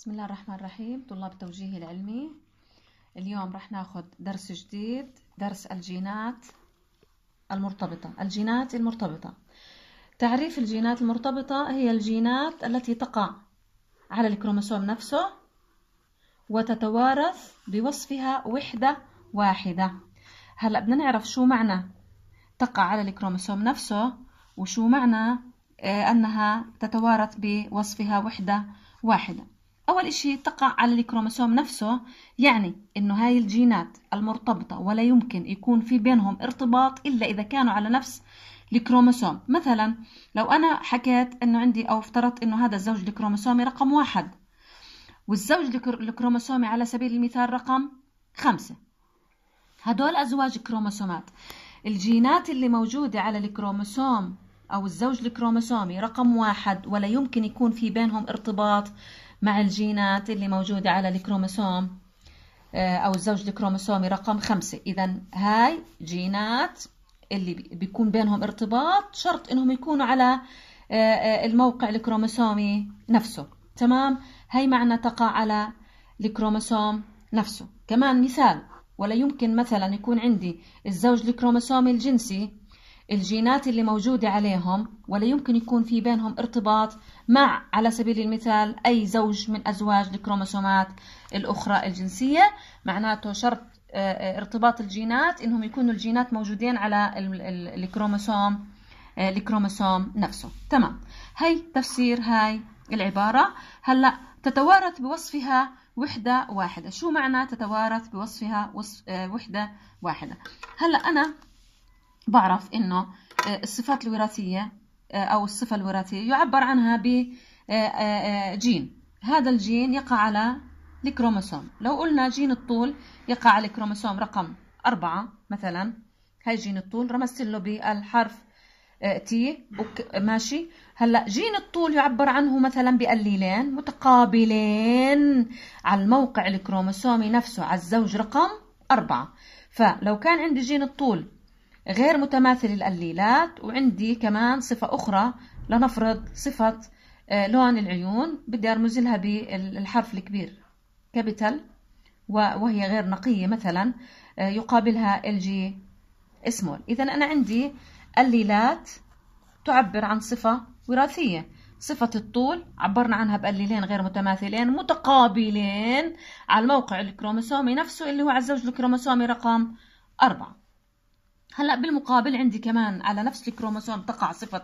بسم الله الرحمن الرحيم طلاب التوجيه العلمي اليوم رح ناخذ درس جديد درس الجينات المرتبطة الجينات المرتبطة تعريف الجينات المرتبطة هي الجينات التي تقع على الكروموسوم نفسه وتتوارث بوصفها وحدة واحدة هلا بدنا نعرف شو معنى تقع على الكروموسوم نفسه وشو معنى آه، أنها تتوارث بوصفها وحدة واحدة أول إشي تقع على الكروموسوم نفسه يعني إنه هاي الجينات المرتبطة ولا يمكن يكون في بينهم ارتباط إلا إذا كانوا على نفس الكروموسوم مثلا لو أنا حكيت إنه عندي أو افترضت إنه هذا الزوج الكروموسومي رقم واحد والزوج الكروموسومي على سبيل المثال رقم خمسة هدول أزواج كروموسومات الجينات اللي موجودة على الكروموسوم أو الزوج الكروموسومي رقم واحد ولا يمكن يكون في بينهم ارتباط مع الجينات اللي موجودة على الكروموسوم آه، أو الزوج الكروموسومي رقم خمسة إذا هاي جينات اللي بيكون بينهم ارتباط شرط إنهم يكونوا على آه، آه، الموقع الكروموسومي نفسه تمام هاي معنى تقع على الكروموسوم نفسه كمان مثال ولا يمكن مثلا يكون عندي الزوج الكروموسومي الجنسي الجينات اللي موجودة عليهم ولا يمكن يكون في بينهم ارتباط مع على سبيل المثال أي زوج من أزواج الكروموسومات الأخرى الجنسية معناته شرط آه، آه، ارتباط الجينات إنهم يكونوا الجينات موجودين على الكروموسوم آه، الكروموسوم نفسه تمام هي تفسير هاي العبارة هلأ تتوارث بوصفها وحدة واحدة شو معنى تتوارث بوصفها وصف وحدة واحدة هلأ أنا بعرف انه آه، الصفات الوراثيه آه، او الصفه الوراثيه يعبر عنها ب آه، جين هذا الجين يقع على الكروموسوم لو قلنا جين الطول يقع على الكروموسوم رقم أربعة مثلا هاي جين الطول رمزت له بالحرف تي ماشي هلا جين الطول يعبر عنه مثلا بقليلين متقابلين على الموقع الكروموسومي نفسه على الزوج رقم أربعة فلو كان عندي جين الطول غير متماثل القليلات وعندي كمان صفة أخرى لنفرض صفة آه، لون العيون بدي أرمز لها بالحرف الكبير كابيتال وهي غير نقية مثلا آه، يقابلها ال جي سمول إذا أنا عندي قليلات تعبر عن صفة وراثية صفة الطول عبرنا عنها بقليلين غير متماثلين متقابلين على الموقع الكروموسومي نفسه اللي هو على الزوج الكروموسومي رقم أربعة هلا بالمقابل عندي كمان على نفس الكروموسوم تقع صفة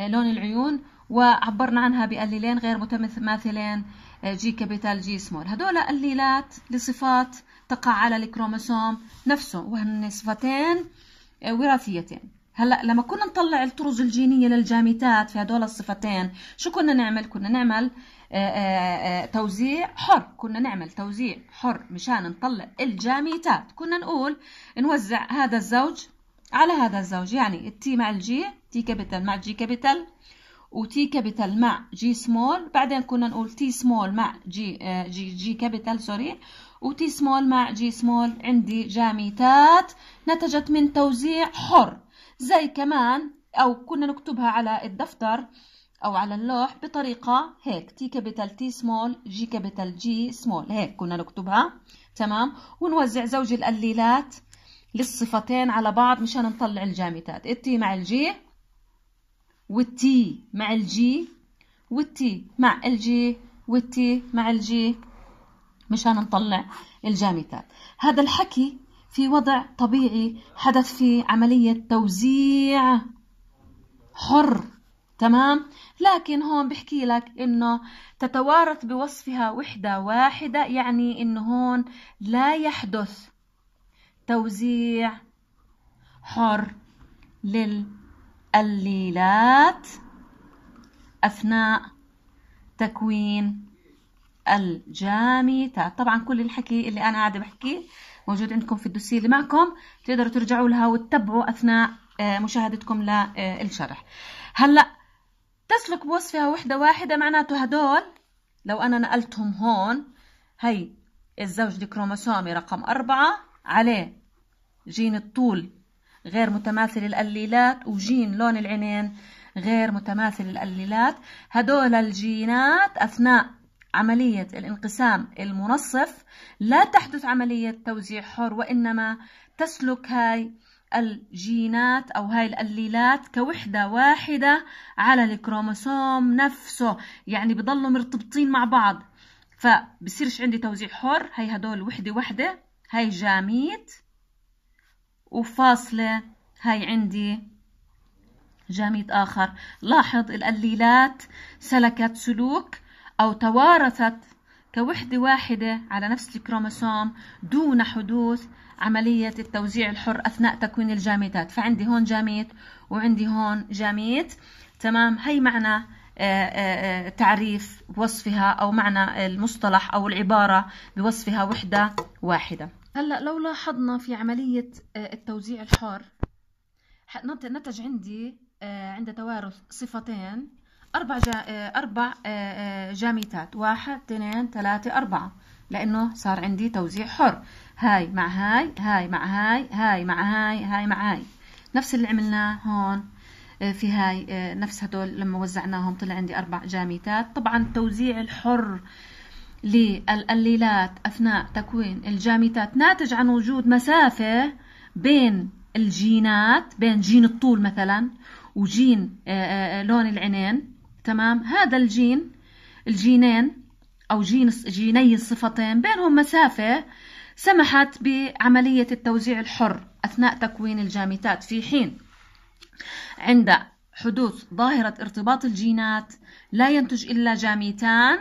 آه، لون العيون وعبرنا عنها بقليلين غير متماثلين جي كابيتال جي سمول هدول قليلات لصفات تقع على الكروموسوم نفسه وهن صفتين آه، وراثيتين هلا لما كنا نطلع الطرز الجينية للجاميتات في هدول الصفتين شو كنا نعمل كنا نعمل آه، توزيع حر كنا نعمل توزيع حر مشان نطلع الجاميتات كنا نقول نوزع هذا الزوج على هذا الزوج يعني التي مع الجي تي كابيتال مع جي كابيتال وتي كابيتال مع جي سمول بعدين كنا نقول تي سمول مع جي جي جي كابيتال سوري وتي سمول مع جي سمول عندي جاميتات نتجت من توزيع حر زي كمان او كنا نكتبها على الدفتر او على اللوح بطريقه هيك تي كابيتال تي سمول جي كابيتال جي سمول هيك كنا نكتبها تمام ونوزع زوج القليلات للصفتين على بعض مشان نطلع الجامدات إيه التي مع الجي والتي مع الجي والتي مع الجي والتي مع الجي مشان نطلع الجامدات هذا الحكي في وضع طبيعي حدث فيه عملية توزيع حر تمام لكن هون بحكي لك انه تتوارث بوصفها وحدة واحدة يعني انه هون لا يحدث توزيع حر للقليلات أثناء تكوين الجامي طبعا كل الحكي اللي أنا قاعدة بحكيه موجود عندكم في الدوسيه اللي معكم تقدروا ترجعوا لها وتتبعوا أثناء آه، مشاهدتكم للشرح هلأ تسلك بوصفها وحدة واحدة معناته هدول لو أنا نقلتهم هون هي الزوج الكروموسومي رقم أربعة عليه جين الطول غير متماثل الأليلات وجين لون العينين غير متماثل الأليلات هدول الجينات أثناء عملية الانقسام المنصف لا تحدث عملية توزيع حر وإنما تسلك هاي الجينات أو هاي الأليلات كوحدة واحدة على الكروموسوم نفسه يعني بضلوا مرتبطين مع بعض فبصيرش عندي توزيع حر هي هدول وحدة وحدة هاي جاميت وفاصلة هاي عندي جاميت آخر لاحظ القليلات سلكت سلوك أو توارثت كوحدة واحدة على نفس الكروموسوم دون حدوث عملية التوزيع الحر أثناء تكوين الجاميتات فعندي هون جاميت وعندي هون جاميت تمام هي معنى آه، آه، آه، تعريف وصفها أو معنى المصطلح أو العبارة بوصفها وحدة واحدة هلأ لو لاحظنا في عملية آه، التوزيع الحار نتج عندي آه، عند توارث صفتين أربع آه، أربع جاميتات واحد اثنين ثلاثة أربعة لأنه صار عندي توزيع حر هاي مع هاي هاي مع هاي هاي مع هاي هاي مع هاي نفس اللي عملناه هون في هاي نفس هدول لما وزعناهم طلع عندي أربع جاميتات طبعا التوزيع الحر للأليلات أثناء تكوين الجامتات ناتج عن وجود مسافة بين الجينات بين جين الطول مثلا وجين آه، آه، آه، لون العينين تمام هذا الجين الجينين أو جين جيني الصفتين بينهم مسافة سمحت بعملية التوزيع الحر أثناء تكوين الجامتات في حين عند حدوث ظاهرة ارتباط الجينات لا ينتج إلا جاميتان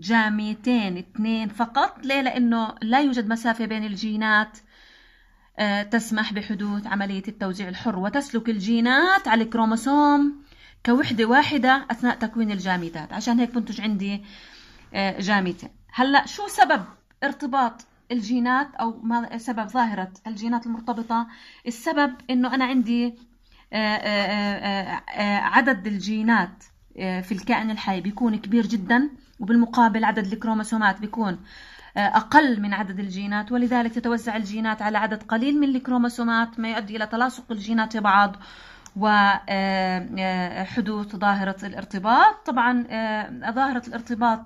جاميتين اثنين فقط ليه لأنه لا يوجد مسافة بين الجينات آه، تسمح بحدوث عملية التوزيع الحر وتسلك الجينات على الكروموسوم كوحدة واحدة أثناء تكوين الجاميتات عشان هيك بنتج عندي آه، جامتين هلأ شو سبب ارتباط الجينات أو ما سبب ظاهرة الجينات المرتبطة السبب أنه أنا عندي آه، عدد الجينات في الكائن الحي بيكون كبير جدا وبالمقابل عدد الكروموسومات بيكون آه، أقل من عدد الجينات ولذلك تتوزع الجينات على عدد قليل من الكروموسومات ما يؤدي إلى تلاصق الجينات ببعض وحدوث آه، آه، ظاهرة الارتباط طبعا ظاهرة الارتباط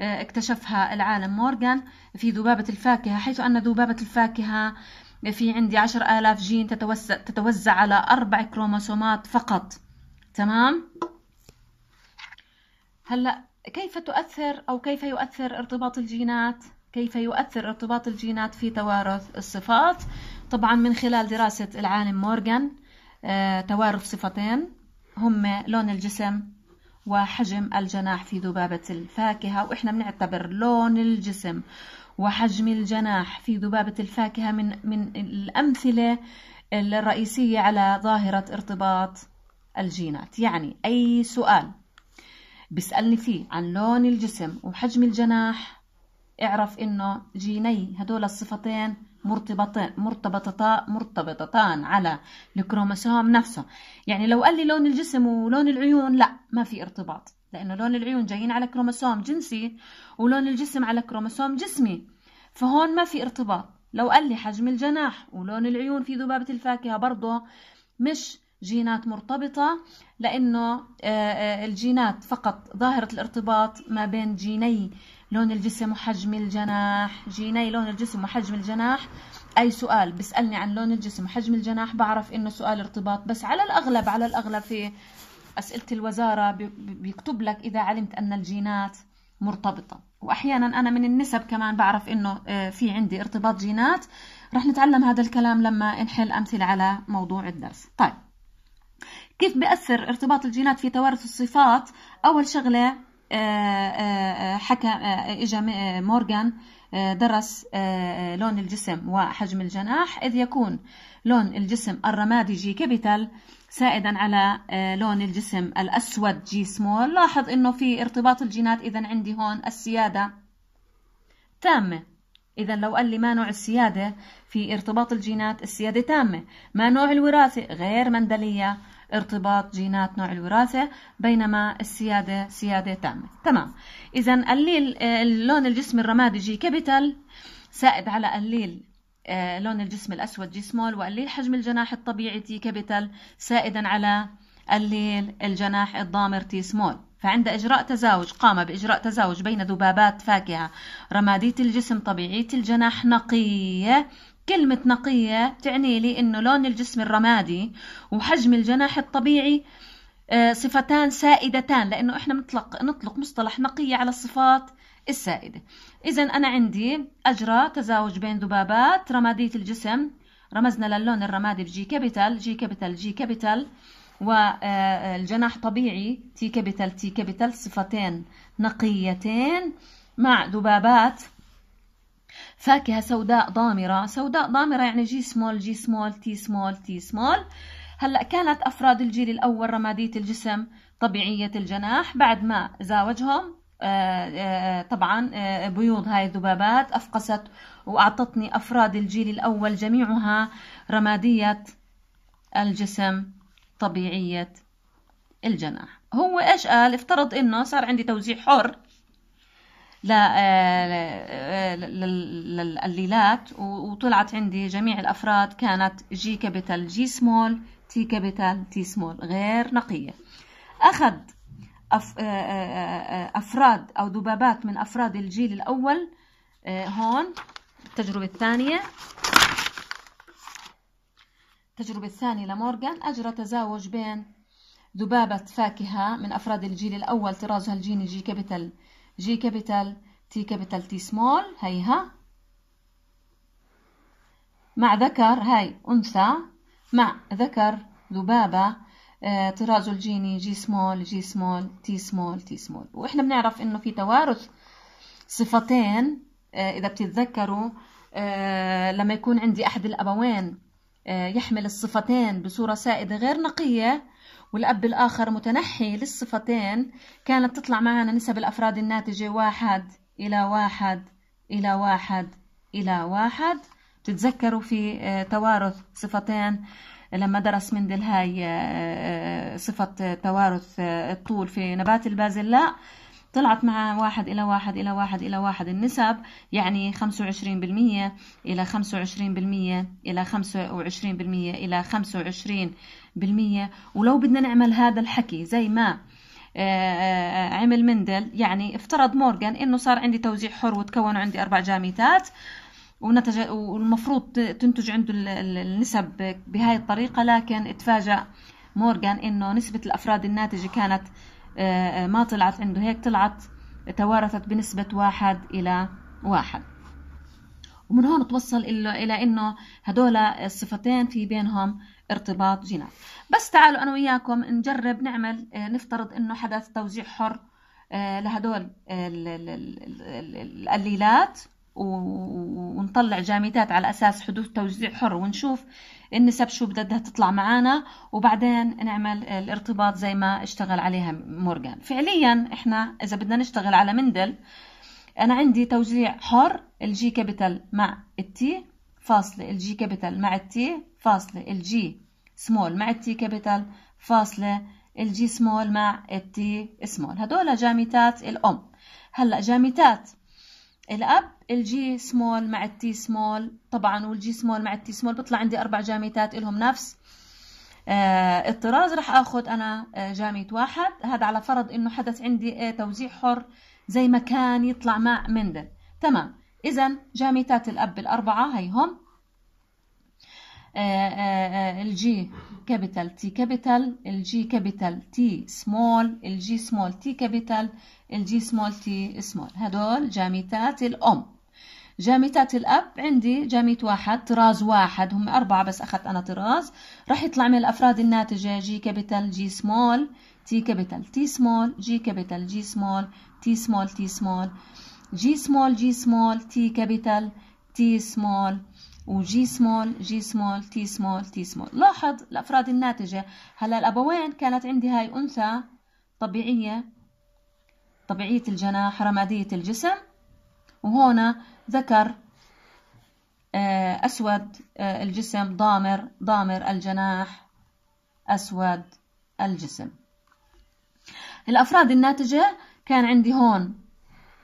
اكتشفها العالم مورغان في ذبابة الفاكهة حيث أن ذبابة الفاكهة في عندي عشر آلاف جين تتوزع, تتوزع على أربع كروموسومات فقط تمام هلأ كيف تؤثر أو كيف يؤثر ارتباط الجينات كيف يؤثر ارتباط الجينات في توارث الصفات طبعا من خلال دراسة العالم مورغان آه، توارث صفتين هم لون الجسم وحجم الجناح في ذبابة الفاكهة وإحنا بنعتبر لون الجسم وحجم الجناح في ذبابة الفاكهة من, من الأمثلة الرئيسية على ظاهرة ارتباط الجينات يعني أي سؤال بيسألني فيه عن لون الجسم وحجم الجناح اعرف انه جيني هدول الصفتين مرتبطين مرتبطتا مرتبطتان على الكروموسوم نفسه يعني لو قال لي لون الجسم ولون العيون لا ما في ارتباط لانه لون العيون جايين على كروموسوم جنسي ولون الجسم على كروموسوم جسمي فهون ما في ارتباط لو قال لي حجم الجناح ولون العيون في ذبابة الفاكهة برضه مش جينات مرتبطة لأنه آه، آه، الجينات فقط ظاهرة الارتباط ما بين جيني لون الجسم وحجم الجناح جيني لون الجسم وحجم الجناح أي سؤال بسألني عن لون الجسم وحجم الجناح بعرف إنه سؤال ارتباط بس على الأغلب على الأغلب في أسئلة الوزارة بيكتب لك إذا علمت أن الجينات مرتبطة وأحيانا أنا من النسب كمان بعرف إنه آه، في عندي ارتباط جينات رح نتعلم هذا الكلام لما نحل أمثلة على موضوع الدرس طيب كيف بيأثر ارتباط الجينات في توارث الصفات أول شغلة آه، آه، آه، حكى إجا مورغان درس لون الجسم وحجم الجناح إذ يكون لون الجسم الرمادي جي كابيتال سائدا على لون الجسم الأسود جي سمول لاحظ أنه في ارتباط الجينات إذا عندي هون السيادة تامة إذا لو قال لي ما نوع السيادة في ارتباط الجينات السيادة تامة ما نوع الوراثة غير مندلية ارتباط جينات نوع الوراثة بينما السيادة سيادة تامة تمام إذا قليل آه، لون الجسم الرمادي جي كابيتال سائد على قليل آه، لون الجسم الأسود جي سمول وقليل حجم الجناح الطبيعي تي كابيتال سائدا على قليل الجناح الضامر تي سمول فعند إجراء تزاوج قام بإجراء تزاوج بين ذبابات فاكهة رمادية الجسم طبيعية الجناح نقية كلمة نقية تعني لي إنه لون الجسم الرمادي وحجم الجناح الطبيعي آه، صفتان سائدتان لأنه إحنا نطلق نطلق مصطلح نقية على الصفات السائدة إذا أنا عندي أجرى تزاوج بين ذبابات رمادية الجسم رمزنا للون الرمادي بجي كابيتال جي كابيتال جي كابيتال والجناح آه، طبيعي تي كابيتال تي كابيتال صفتين نقيتين مع ذبابات فاكهة سوداء ضامرة سوداء ضامرة يعني جي سمول جي سمول تي سمول تي سمول هلأ كانت أفراد الجيل الأول رمادية الجسم طبيعية الجناح بعد ما زاوجهم آه، آه، طبعا آه، بيوض هاي الذبابات أفقست وأعطتني أفراد الجيل الأول جميعها رمادية الجسم طبيعية الجناح هو إيش قال افترض إنه صار عندي توزيع حر آه، آه، آه، للقليلات وطلعت عندي جميع الأفراد كانت جي كابيتال جي سمول تي كابيتال تي سمول غير نقية أخذ أفراد أو ذبابات من أفراد الجيل الأول هون التجربة الثانية التجربة الثانية لمورغان أجرى تزاوج بين ذبابة فاكهة من أفراد الجيل الأول طرازها الجيني جي كابيتال جي كابيتال تي كابيتال تي سمول هيها مع ذكر هاي أنثى مع ذكر ذبابة آه، طراز الجيني جي سمول جي سمول تي سمول تي سمول وإحنا بنعرف إنه في توارث صفتين آه، إذا بتتذكروا آه، لما يكون عندي أحد الأبوين يحمل الصفتين بصورة سائدة غير نقية والأب الآخر متنحي للصفتين كانت تطلع معنا نسب الأفراد الناتجة واحد إلى واحد إلى واحد إلى واحد تتذكروا في آه، توارث صفتين لما درس مندل هاي آه، آه، صفة توارث الطول في نبات البازلاء طلعت مع واحد إلى واحد إلى واحد إلى واحد النسب يعني 25% إلى 25% إلى 25% إلى 25% ولو بدنا نعمل هذا الحكي زي ما آه، آه، آه، عمل مندل يعني افترض مورغان انه صار عندي توزيع حر وتكونوا عندي اربع جاميتات ونتج والمفروض تنتج عنده النسب بهاي الطريقه لكن تفاجأ مورغان انه نسبه الافراد الناتجه كانت آه، آه، ما طلعت عنده هيك طلعت توارثت بنسبة واحد إلى واحد ومن هون توصل إلى إنه هدول الصفتين في بينهم ارتباط جينات بس تعالوا أنا وياكم نجرب نعمل آه، نفترض إنه حدث توزيع حر لهدول القليلات ونطلع جامدات على أساس حدوث توزيع حر ونشوف النسب شو بدها تطلع معانا وبعدين نعمل الارتباط زي ما اشتغل عليها مورغان فعليا احنا إذا بدنا نشتغل على مندل أنا عندي توزيع حر الجي كابيتال مع التي فاصلة الجي كابيتال مع التي فاصلة الجي سمول مع التي كابيتال فاصلة الجي سمول مع التي سمول هدول جامتات الأم هلأ جامتات الأب الجي سمول مع التي سمول طبعا والجي سمول مع التي سمول بطلع عندي أربع جاميتات إلهم نفس آه الطراز رح أخذ أنا آه، جاميت واحد هذا على فرض إنه حدث عندي آه، توزيع حر زي ما كان يطلع مع مندل تمام إذا جاميتات الأب الأربعة هيهم آه، آه، آه، الجي كابيتال تي كابيتال الجي كابيتال تي سمول الجي سمول تي كابيتال الجي سمول تي سمول هدول جامتات الأم جامتات الأب عندي جاميت واحد طراز واحد هم أربعة بس أخذت أنا طراز راح يطلع من الأفراد الناتجة جي كابيتال جي سمول تي كابيتال تي سمول جي كابيتال جي سمول تي سمول تي سمول جي سمول جي سمول تي كابيتال تي سمول وجي سمول جي سمول تي سمول تي سمول لاحظ الأفراد الناتجة هلا الأبوين كانت عندي هاي أنثى طبيعية طبيعية الجناح رمادية الجسم وهنا ذكر آه، أسود آه، الجسم ضامر ضامر الجناح أسود الجسم الأفراد الناتجة كان عندي هون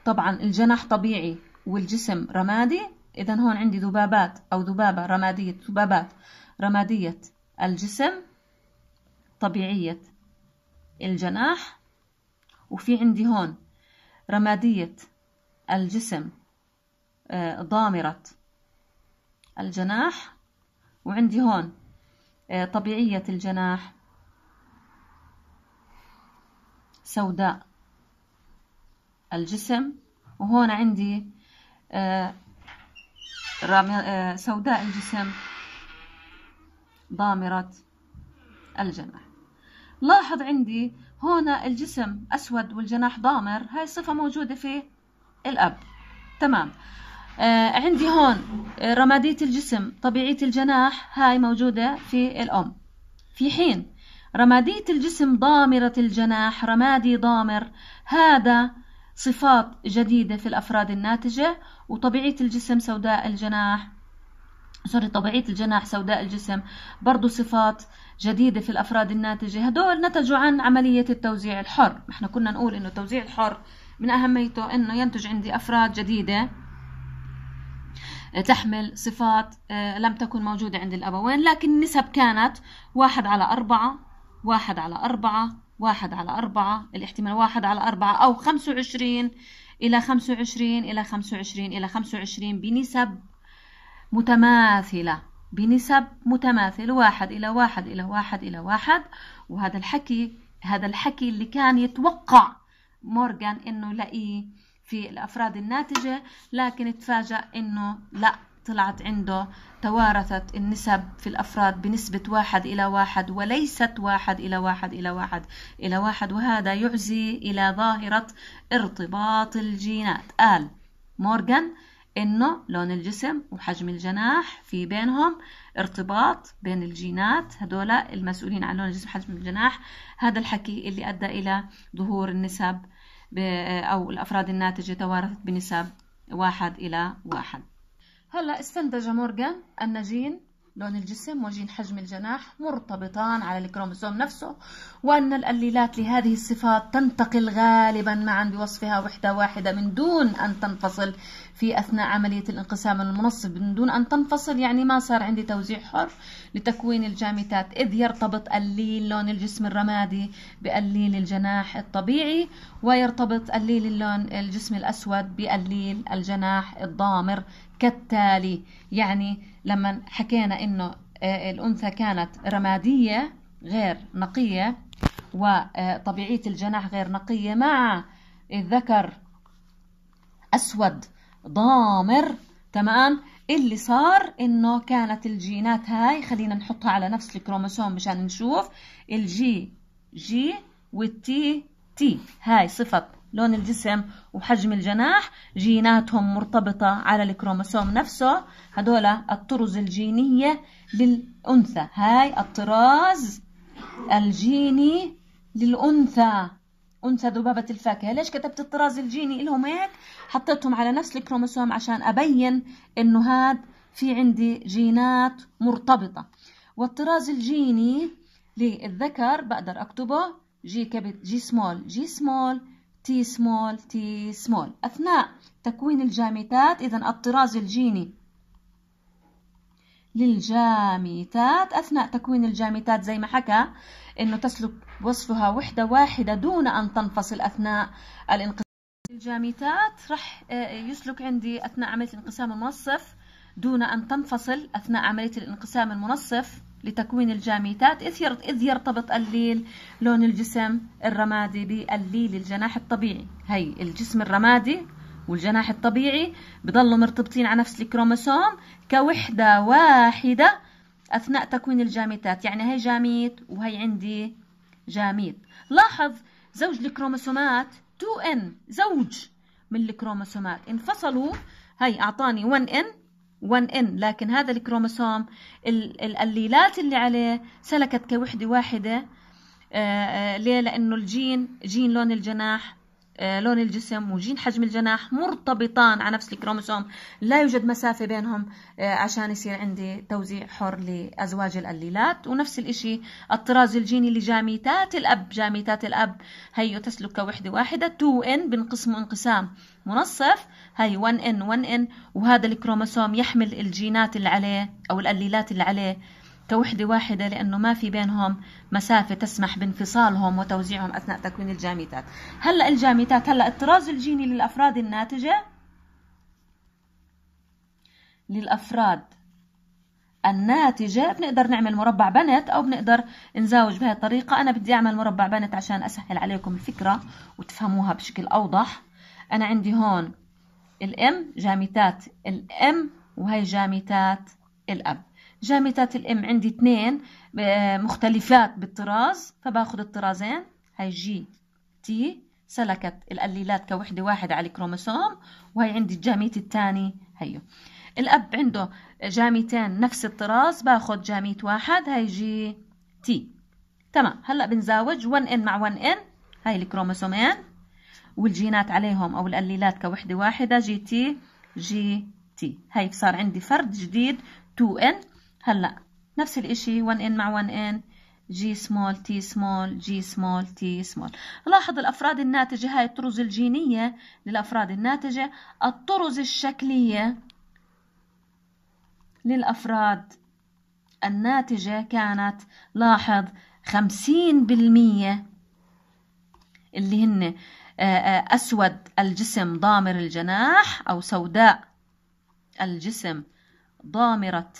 طبعا الجناح طبيعي والجسم رمادي إذا هون عندي ذبابات أو ذبابة رمادية ذبابات رمادية الجسم طبيعية الجناح وفي عندي هون رمادية الجسم آه، ضامرة الجناح وعندي هون آه، طبيعية الجناح سوداء الجسم وهون عندي آه، آه، سوداء الجسم ضامرة الجناح لاحظ عندي هنا الجسم أسود والجناح ضامر هاي الصفة موجودة في الأب تمام آه عندي هون آه، رمادية الجسم طبيعية الجناح هاي موجودة في الأم في حين رمادية الجسم ضامرة الجناح رمادي ضامر هذا صفات جديدة في الأفراد الناتجة وطبيعية الجسم سوداء الجناح سوري طبيعية الجناح سوداء الجسم برضو صفات جديدة في الأفراد الناتجة هدول نتجوا عن عملية التوزيع الحر احنا كنا نقول انه التوزيع الحر من أهميته انه ينتج عندي أفراد جديدة تحمل صفات آه، لم تكن موجودة عند الأبوين لكن النسب كانت واحد على أربعة واحد على أربعة واحد على أربعة الاحتمال واحد على أربعة أو خمسة وعشرين إلى خمسة وعشرين إلى خمسة وعشرين إلى خمسة وعشرين بنسب متماثلة بنسب متماثل واحد إلى واحد إلى واحد إلى واحد وهذا الحكي هذا الحكي اللي كان يتوقع مورغان إنه لقيه في الأفراد الناتجة لكن تفاجأ إنه لأ طلعت عنده توارثت النسب في الأفراد بنسبة واحد إلى واحد وليست واحد إلى واحد إلى واحد إلى واحد وهذا يعزي إلى ظاهرة ارتباط الجينات قال مورغان إنه لون الجسم وحجم الجناح في بينهم ارتباط بين الجينات هدول المسؤولين عن لون الجسم وحجم الجناح هذا الحكي اللي أدى إلى ظهور النسب أو الأفراد الناتجة توارثت بنسب واحد إلى واحد هلأ استنتج مورغان أن جين لون الجسم وجين حجم الجناح مرتبطان على الكروموسوم نفسه وأن الأليلات لهذه الصفات تنتقل غالبا معا بوصفها وحدة واحدة من دون أن تنفصل في أثناء عملية الانقسام المنصب من دون أن تنفصل يعني ما صار عندي توزيع حر لتكوين الجامتات إذ يرتبط الليل لون الجسم الرمادي بأليل الجناح الطبيعي ويرتبط الليل اللون الجسم الأسود بأليل الجناح الضامر كالتالي يعني لما حكينا انه آه، الانثى كانت رماديه غير نقيه وطبيعيه آه، الجناح غير نقيه مع الذكر اسود ضامر تمام اللي صار انه كانت الجينات هاي خلينا نحطها على نفس الكروموسوم مشان نشوف الجي جي والتي تي هاي صفه لون الجسم وحجم الجناح جيناتهم مرتبطة على الكروموسوم نفسه هدول الطرز الجينية للأنثى هاي الطراز الجيني للأنثى أنثى ذبابة الفاكهة ليش كتبت الطراز الجيني إلهم هيك حطيتهم على نفس الكروموسوم عشان أبين إنه هاد في عندي جينات مرتبطة والطراز الجيني للذكر بقدر أكتبه جي كبد جي سمول جي سمول تي سمول تي سمول أثناء تكوين الجامتات إذا الطراز الجيني للجامتات أثناء تكوين الجامتات زي ما حكى أنه تسلك وصفها وحدة واحدة دون أن تنفصل أثناء الانقسام الجامتات رح آه، يسلك عندي أثناء عملية الانقسام المنصف دون أن تنفصل أثناء عملية الانقسام المنصف لتكوين الجاميتات إذ يرتبط الليل لون الجسم الرمادي بالليل الجناح الطبيعي هي الجسم الرمادي والجناح الطبيعي بضلوا مرتبطين على نفس الكروموسوم كوحدة واحدة أثناء تكوين الجاميتات يعني هي جاميت وهي عندي جاميت لاحظ زوج الكروموسومات 2N زوج من الكروموسومات انفصلوا هي أعطاني 1N 1 ان لكن هذا الكروموسوم الاليلات اللي عليه سلكت كوحده واحده آه، آه، ليه لانه الجين جين لون الجناح آه، لون الجسم وجين حجم الجناح مرتبطان على نفس الكروموسوم لا يوجد مسافة بينهم عشان يصير عندي توزيع حر لأزواج الأليلات ونفس الإشي الطراز الجيني لجاميتات الأب جاميتات الأب هي تسلك كوحدة واحدة 2N بنقسمه انقسام منصف هاي 1 ان 1 ان وهذا الكروموسوم يحمل الجينات اللي عليه او الاليلات اللي عليه كوحدة واحدة لأنه ما في بينهم مسافة تسمح بانفصالهم وتوزيعهم أثناء تكوين الجاميتات هلأ الجاميتات هلأ الطراز الجيني للأفراد الناتجة للأفراد الناتجة بنقدر نعمل مربع بنت أو بنقدر نزاوج بهي الطريقة أنا بدي أعمل مربع بنت عشان أسهل عليكم الفكرة وتفهموها بشكل أوضح أنا عندي هون الام جامتات الام وهي جامتات الاب جامتات الام عندي اثنين مختلفات بالطراز فباخذ الطرازين هي جي تي سلكت القليلات كوحدة واحدة على الكروموسوم وهي عندي الجاميت الثاني هيو الأب عنده جاميتين نفس الطراز باخد جاميت واحد هي جي تي تمام هلا بنزاوج 1 ان مع 1 ان هاي الكروموسومين والجينات عليهم أو القليلات كوحدة واحدة جي تي جي تي هاي صار عندي فرد جديد 2n هلأ نفس الإشي 1n مع 1n جي سمول تي سمول جي سمول تي سمول لاحظ الأفراد الناتجة هاي الطرز الجينية للأفراد الناتجة الطرز الشكلية للأفراد الناتجة كانت لاحظ 50% اللي هن آه، آه، أسود الجسم ضامر الجناح أو سوداء الجسم ضامرة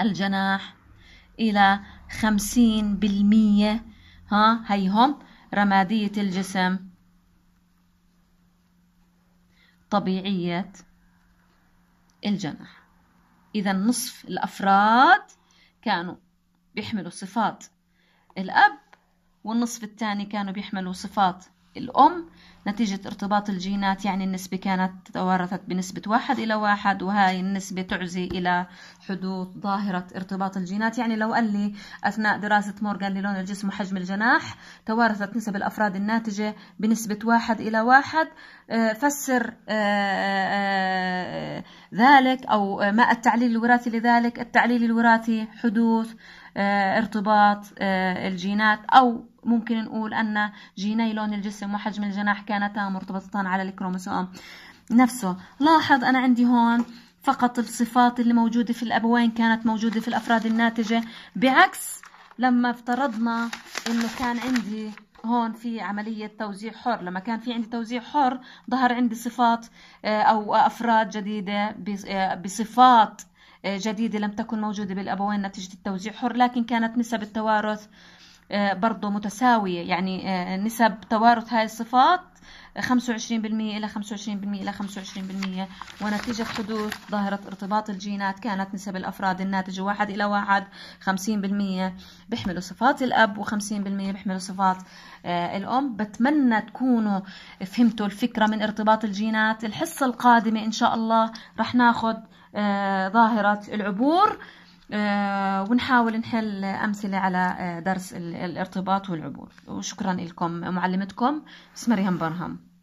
الجناح إلى خمسين بالمية ها هيهم رمادية الجسم طبيعية الجناح إذا نصف الأفراد كانوا بيحملوا صفات الأب والنصف الثاني كانوا بيحملوا صفات الأم نتيجة ارتباط الجينات يعني النسبة كانت توارثت بنسبة واحد إلى واحد وهاي النسبة تعزي إلى حدوث ظاهرة ارتباط الجينات يعني لو قال لي أثناء دراسة مورغان للون الجسم وحجم الجناح توارثت نسب الأفراد الناتجة بنسبة واحد إلى واحد آه، فسر آه، آه، ذلك أو ما التعليل الوراثي لذلك التعليل الوراثي حدوث ارتباط الجينات أو ممكن نقول أن جيني لون الجسم وحجم الجناح كانتا مرتبطتان على الكروموسوم نفسه لاحظ أنا عندي هون فقط الصفات اللي موجودة في الأبوين كانت موجودة في الأفراد الناتجة بعكس لما افترضنا إنه كان عندي هون في عملية توزيع حر لما كان في عندي توزيع حر ظهر عندي صفات آه، أو أفراد جديدة آه، بصفات آه، جديدة لم تكن موجودة بالأبوين نتيجة التوزيع حر لكن كانت نسب التوارث آه، برضه متساوية يعني آه، نسب توارث هاي الصفات 25% إلى 25% إلى 25% ونتيجة حدوث ظاهرة ارتباط الجينات كانت نسب الأفراد الناتجة واحد إلى واحد 50% بيحملوا صفات الأب و50% بيحملوا صفات آه، الأم بتمنى تكونوا فهمتوا الفكرة من ارتباط الجينات الحصة القادمة إن شاء الله رح ناخد ظاهرة العبور آه، ونحاول نحل أمثلة على آه، درس الارتباط والعبور وشكرا لكم معلمتكم اسمها مريم برهم